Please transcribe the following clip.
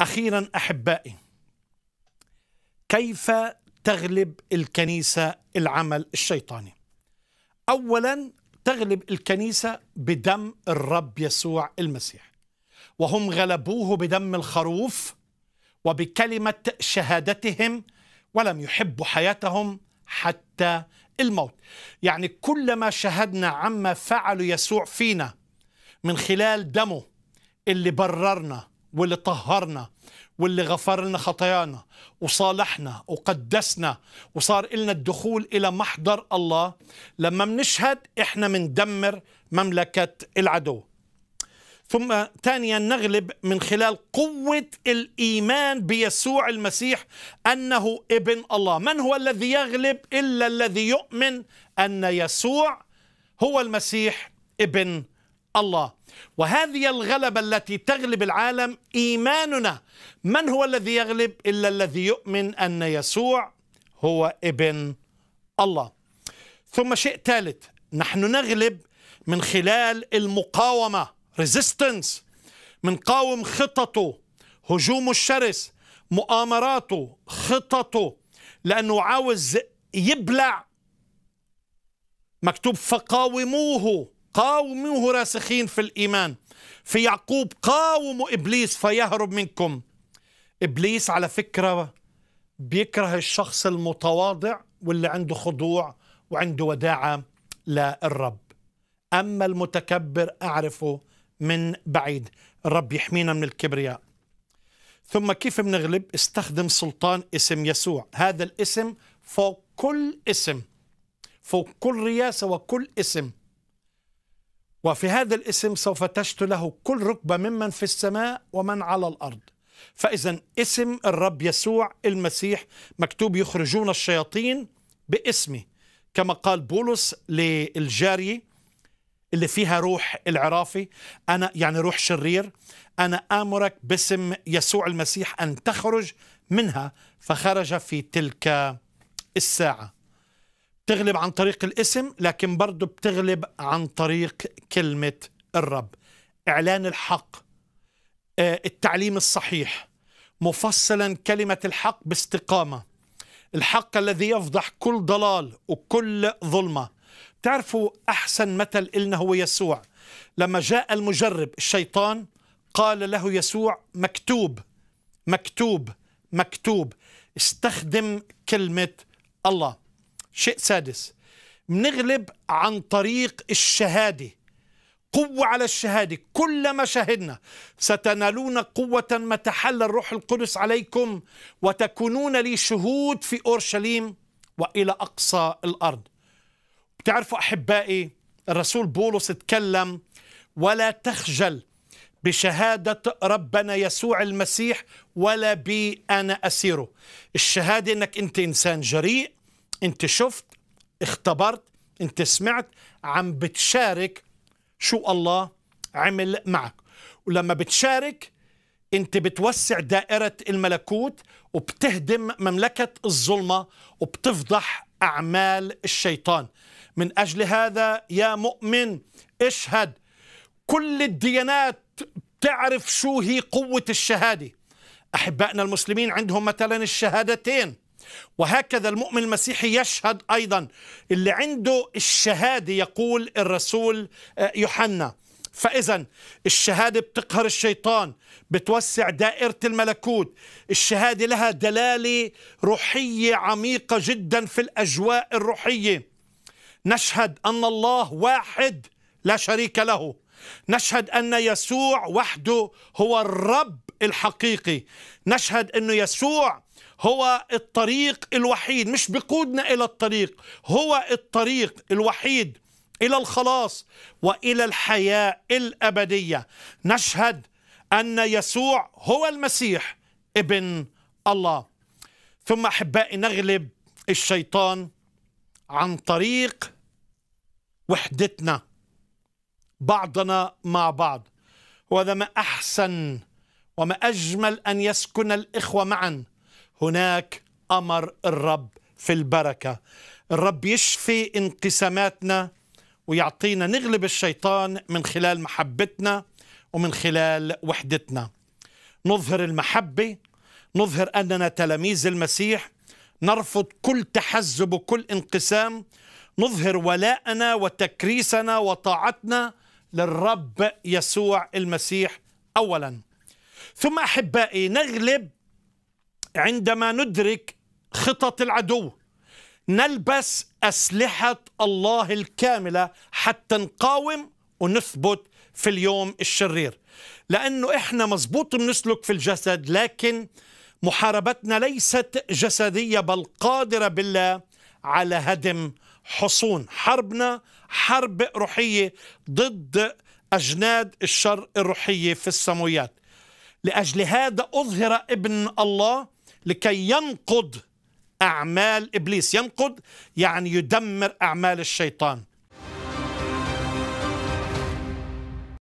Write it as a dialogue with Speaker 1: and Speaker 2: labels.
Speaker 1: اخيرا احبائي كيف تغلب الكنيسه العمل الشيطاني اولا تغلب الكنيسه بدم الرب يسوع المسيح وهم غلبوه بدم الخروف وبكلمه شهادتهم ولم يحبوا حياتهم حتى الموت يعني كلما شهدنا عما فعل يسوع فينا من خلال دمه اللي بررنا واللي طهرنا واللي غفر لنا خطايانا وصالحنا وقدسنا وصار إلنا الدخول إلى محضر الله لما منشهد إحنا مندمر مملكة العدو ثم ثانيا نغلب من خلال قوة الإيمان بيسوع المسيح أنه ابن الله من هو الذي يغلب إلا الذي يؤمن أن يسوع هو المسيح ابن الله وهذه الغلبة التي تغلب العالم إيماننا من هو الذي يغلب إلا الذي يؤمن أن يسوع هو ابن الله ثم شيء ثالث نحن نغلب من خلال المقاومة من قاوم خططه هجومه الشرس مؤامراته خططه لأنه عاوز يبلع مكتوب فقاوموه قاوموه راسخين في الإيمان في يعقوب قاوموا إبليس فيهرب منكم إبليس على فكرة بيكره الشخص المتواضع واللي عنده خضوع وعنده وداعة للرب أما المتكبر أعرفه من بعيد الرب يحمينا من الكبرياء ثم كيف بنغلب استخدم سلطان اسم يسوع هذا الاسم فوق كل اسم فوق كل رياسة وكل اسم وفي هذا الاسم سوف تشت له كل ركبة ممن في السماء ومن على الأرض فإذا اسم الرب يسوع المسيح مكتوب يخرجون الشياطين باسمه كما قال بولس للجارية اللي فيها روح العرافي أنا يعني روح شرير أنا آمرك باسم يسوع المسيح أن تخرج منها فخرج في تلك الساعة بتغلب عن طريق الاسم لكن برضه بتغلب عن طريق كلمة الرب إعلان الحق آه، التعليم الصحيح مفصلا كلمة الحق باستقامة الحق الذي يفضح كل ضلال وكل ظلمة تعرفوا أحسن مثل إلنا هو يسوع لما جاء المجرب الشيطان قال له يسوع مكتوب مكتوب مكتوب استخدم كلمة الله شيء سادس بنغلب عن طريق الشهاده قوة على الشهادة كلما شهدنا ستنالون قوة ما تحل الروح القدس عليكم وتكونون لي شهود في أورشليم وإلى أقصى الأرض بتعرفوا أحبائي الرسول بولس تكلم ولا تخجل بشهادة ربنا يسوع المسيح ولا بي أنا أسيره الشهادة أنك أنت إنسان جريء انت شفت اختبرت انت سمعت عم بتشارك شو الله عمل معك ولما بتشارك انت بتوسع دائرة الملكوت وبتهدم مملكة الظلمة وبتفضح أعمال الشيطان من أجل هذا يا مؤمن اشهد كل الديانات تعرف شو هي قوة الشهادة أحبائنا المسلمين عندهم مثلا الشهادتين وهكذا المؤمن المسيحي يشهد أيضا اللي عنده الشهادة يقول الرسول آه، يوحنا فإذا الشهادة بتقهر الشيطان بتوسع دائرة الملكوت الشهادة لها دلالة روحية عميقة جدا في الأجواء الروحية نشهد أن الله واحد لا شريك له نشهد أن يسوع وحده هو الرب الحقيقي نشهد أنه يسوع هو الطريق الوحيد مش بقودنا إلى الطريق هو الطريق الوحيد إلى الخلاص وإلى الحياة الأبدية نشهد أن يسوع هو المسيح ابن الله ثم أحبائي نغلب الشيطان عن طريق وحدتنا بعضنا مع بعض وهذا ما أحسن وما أجمل أن يسكن الإخوة معا هناك أمر الرب في البركة الرب يشفي انقساماتنا ويعطينا نغلب الشيطان من خلال محبتنا ومن خلال وحدتنا نظهر المحبة نظهر أننا تلاميذ المسيح نرفض كل تحزب وكل انقسام نظهر ولاءنا وتكريسنا وطاعتنا للرب يسوع المسيح اولا ثم احبائي نغلب عندما ندرك خطط العدو نلبس اسلحه الله الكامله حتى نقاوم ونثبت في اليوم الشرير لانه احنا مزبوط بنسلك في الجسد لكن محاربتنا ليست جسديه بل قادره بالله على هدم حصون حربنا حرب روحية ضد أجناد الشر الروحية في السماويات لأجل هذا أظهر ابن الله لكي ينقض أعمال إبليس ينقض يعني يدمر أعمال الشيطان